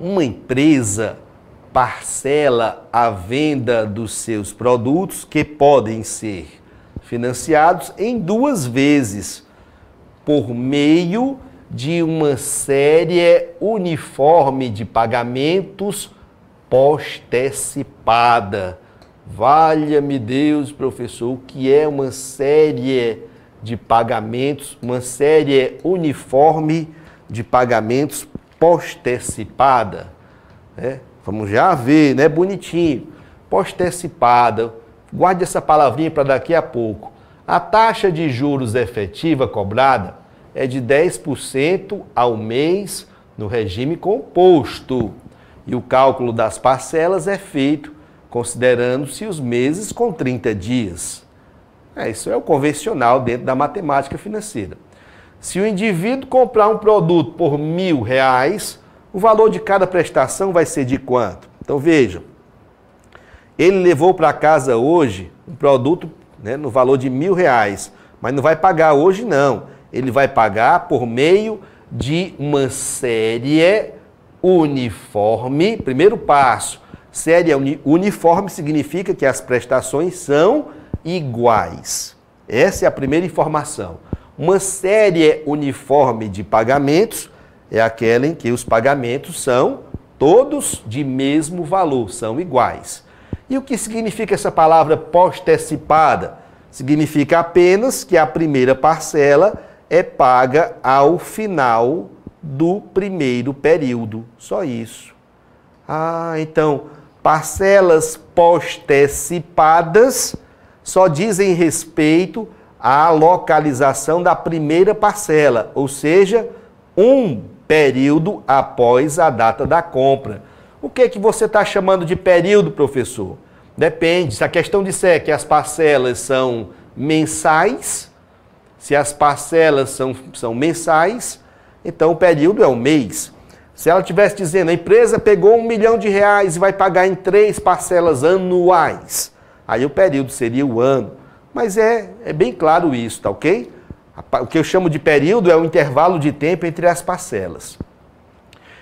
uma empresa parcela a venda dos seus produtos, que podem ser financiados, em duas vezes, por meio de uma série uniforme de pagamentos postecipada. Valha-me Deus, professor, o que é uma série de pagamentos, uma série uniforme de pagamentos postecipada, né? vamos já ver, né? Bonitinho. postecipada, guarde essa palavrinha para daqui a pouco. A taxa de juros efetiva cobrada é de 10% ao mês no regime composto. E o cálculo das parcelas é feito considerando-se os meses com 30 dias. É, isso é o convencional dentro da matemática financeira. Se o indivíduo comprar um produto por mil reais, o valor de cada prestação vai ser de quanto? Então vejam, ele levou para casa hoje um produto né, no valor de mil reais, mas não vai pagar hoje não. Ele vai pagar por meio de uma série uniforme. Primeiro passo, série uniforme significa que as prestações são iguais. Essa é a primeira informação. Uma série uniforme de pagamentos é aquela em que os pagamentos são todos de mesmo valor, são iguais. E o que significa essa palavra postecipada? Significa apenas que a primeira parcela é paga ao final do primeiro período. Só isso. Ah, então, parcelas postecipadas só dizem respeito a localização da primeira parcela, ou seja, um período após a data da compra. O que é que você está chamando de período, professor? Depende. Se a questão disser que as parcelas são mensais, se as parcelas são, são mensais, então o período é um mês. Se ela estivesse dizendo a empresa pegou um milhão de reais e vai pagar em três parcelas anuais, aí o período seria o ano. Mas é, é bem claro isso, tá ok? O que eu chamo de período é o intervalo de tempo entre as parcelas.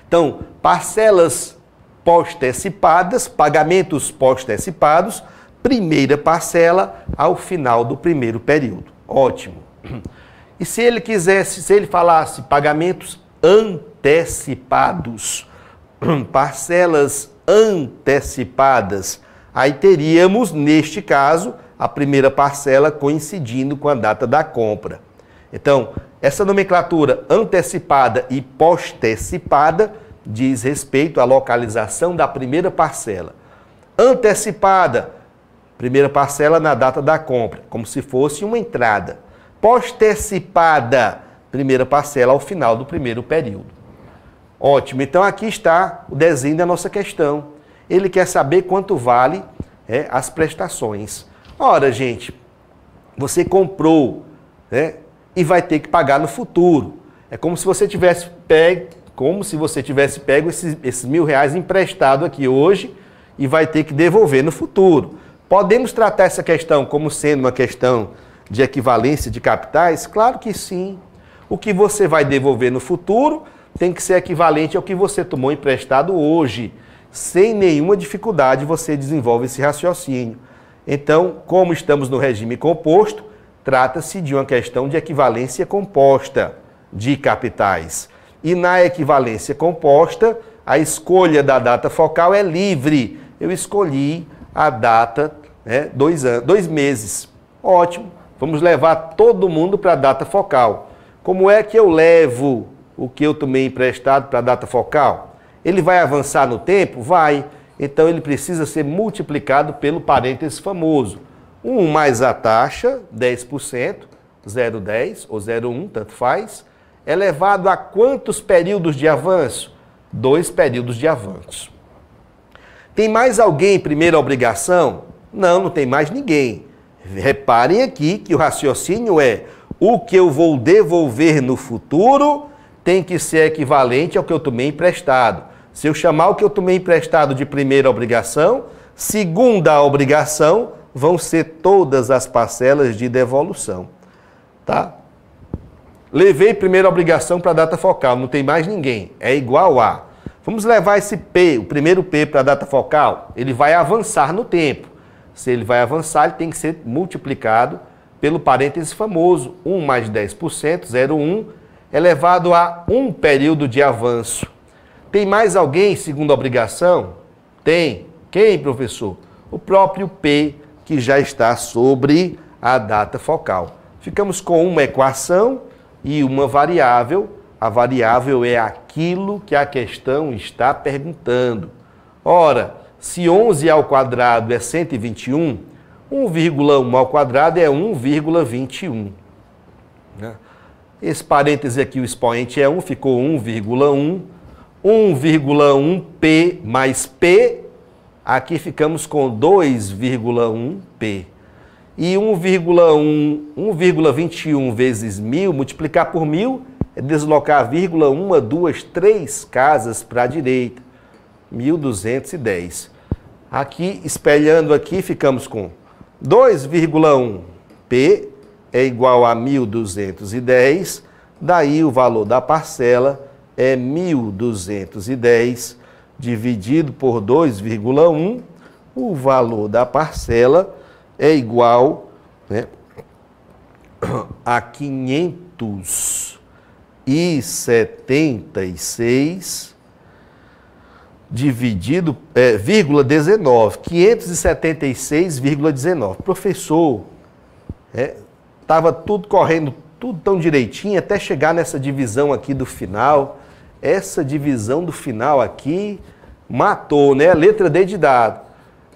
Então, parcelas postecipadas, pagamentos postecipados, primeira parcela ao final do primeiro período. Ótimo. E se ele quisesse, se ele falasse pagamentos antecipados, parcelas antecipadas, aí teríamos, neste caso, a primeira parcela coincidindo com a data da compra. Então, essa nomenclatura antecipada e postecipada diz respeito à localização da primeira parcela. Antecipada, primeira parcela na data da compra, como se fosse uma entrada. Postecipada, primeira parcela ao final do primeiro período. Ótimo, então aqui está o desenho da nossa questão. Ele quer saber quanto vale é, as prestações. Ora, gente, você comprou, né? E vai ter que pagar no futuro. É como se você tivesse pego, como se você tivesse pego esses, esses mil reais emprestado aqui hoje e vai ter que devolver no futuro. Podemos tratar essa questão como sendo uma questão de equivalência de capitais? Claro que sim. O que você vai devolver no futuro tem que ser equivalente ao que você tomou emprestado hoje. Sem nenhuma dificuldade você desenvolve esse raciocínio. Então, como estamos no regime composto, trata-se de uma questão de equivalência composta de capitais. E na equivalência composta, a escolha da data focal é livre. Eu escolhi a data né, dois, anos, dois meses. Ótimo, vamos levar todo mundo para a data focal. Como é que eu levo o que eu tomei emprestado para a data focal? Ele vai avançar no tempo? Vai. Então ele precisa ser multiplicado pelo parênteses famoso. 1 um mais a taxa, 10%, 0,10 ou 0,1, tanto faz, elevado é a quantos períodos de avanço? Dois períodos de avanço. Tem mais alguém primeira obrigação? Não, não tem mais ninguém. Reparem aqui que o raciocínio é o que eu vou devolver no futuro tem que ser equivalente ao que eu tomei emprestado. Se eu chamar o que eu tomei emprestado de primeira obrigação, segunda obrigação vão ser todas as parcelas de devolução. Tá? Levei primeira obrigação para a data focal, não tem mais ninguém, é igual a. Vamos levar esse P, o primeiro P para a data focal, ele vai avançar no tempo. Se ele vai avançar, ele tem que ser multiplicado pelo parêntese famoso, 1 mais 10%, 0,1, elevado a um período de avanço. Tem mais alguém segundo a obrigação? Tem. Quem, professor? O próprio P, que já está sobre a data focal. Ficamos com uma equação e uma variável. A variável é aquilo que a questão está perguntando. Ora, se 11 ao quadrado é 121, 1,1 ao quadrado é 1,21. Né? Esse parêntese aqui, o expoente é 1, ficou 1,1 1,1p mais p, aqui ficamos com 2,1p. E 1,1, 1,21 vezes 1.000, multiplicar por 1.000 é deslocar a vírgula uma, duas, três casas para a direita. 1.210. Aqui, espelhando aqui, ficamos com 2,1p é igual a 1.210, daí o valor da parcela é 1.210 dividido por 2,1, o valor da parcela é igual né, a 576 dividido, é, vírgula 19, 576,19. Professor, estava é, tudo correndo, tudo tão direitinho, até chegar nessa divisão aqui do final, essa divisão do final aqui matou, né? Letra D de dado.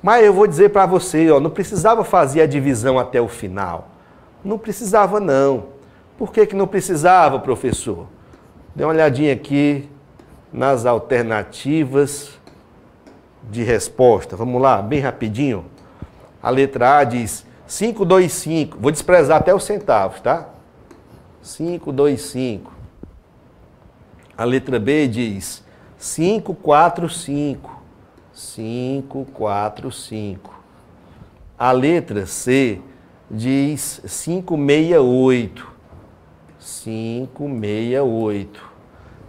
Mas eu vou dizer para você, ó, não precisava fazer a divisão até o final. Não precisava não. Por que, que não precisava, professor? Dê uma olhadinha aqui nas alternativas de resposta. Vamos lá, bem rapidinho. A letra A diz 525. Vou desprezar até os centavos, tá? 525. A letra B diz 545. 545. A letra C diz 568. 568.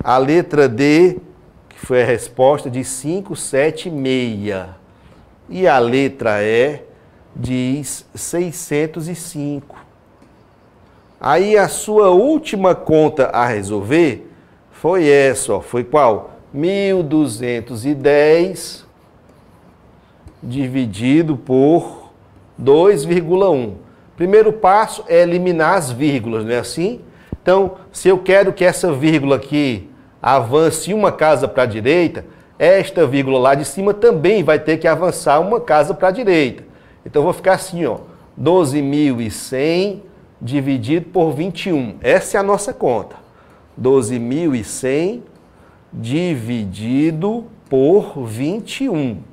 A letra D, que foi a resposta, diz 576. E a letra E diz 605. Aí a sua última conta a resolver foi essa, ó, foi qual? 1210 dividido por 2,1. Primeiro passo é eliminar as vírgulas, não é assim? Então, se eu quero que essa vírgula aqui avance uma casa para a direita, esta vírgula lá de cima também vai ter que avançar uma casa para a direita. Então, vou ficar assim, ó, 12.100 dividido por 21. Essa é a nossa conta. 12.100 dividido por 21.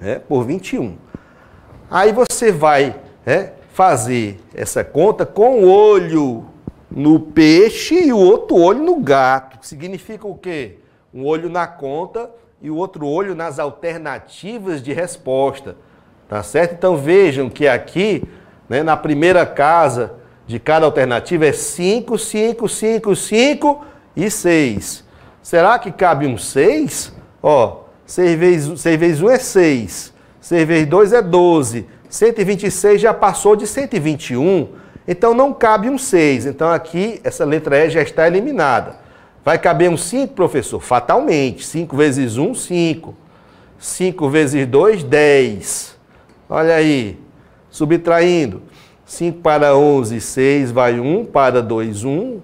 né? por 21. Aí você vai é, fazer essa conta com o olho no peixe e o outro olho no gato. Significa o quê? Um olho na conta e o outro olho nas alternativas de resposta. Tá certo? Então vejam que aqui, né, na primeira casa, de cada alternativa é 5, 5, 5, 5 e 6. Será que cabe um 6? Ó, 6 vezes, 6 vezes 1 é 6, 6 vezes 2 é 12, 126 já passou de 121, então não cabe um 6. Então aqui essa letra E já está eliminada. Vai caber um 5, professor? Fatalmente. 5 vezes 1, 5. 5 vezes 2, 10. Olha aí, subtraindo. 5 para 11, 6 vai 1, para 2, 1,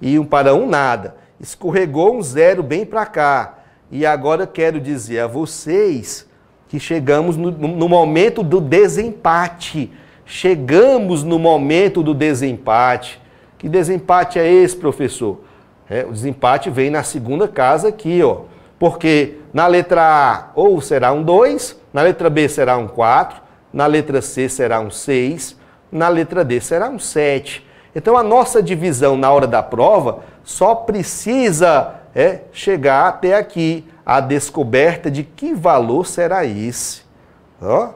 e 1 para 1, nada. Escorregou um zero bem para cá. E agora quero dizer a vocês que chegamos no, no momento do desempate. Chegamos no momento do desempate. Que desempate é esse, professor? É, o desempate vem na segunda casa aqui, ó. Porque na letra A ou será um 2, na letra B será um 4, na letra C será um 6 na letra D será um 7. Então a nossa divisão na hora da prova só precisa é, chegar até aqui, a descoberta de que valor será esse. Ó.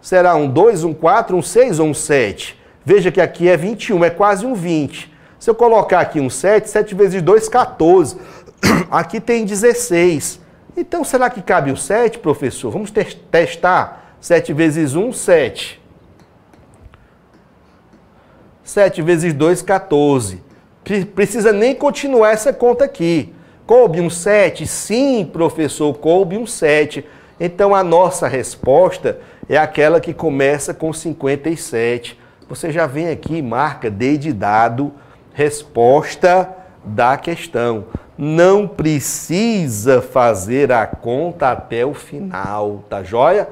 Será um 2, um 4, um 6 ou um 7? Veja que aqui é 21, é quase um 20. Se eu colocar aqui um 7, 7 vezes 2, 14. Aqui tem 16. Então, será que cabe o 7, professor? Vamos testar. 7 vezes 1, 7. 7 vezes 2, 14. Precisa nem continuar essa conta aqui. Coube um 7? Sim, professor, coube um 7. Então a nossa resposta é aquela que começa com 57. Você já vem aqui e marca D de dado, resposta da questão. Não precisa fazer a conta até o final, tá joia?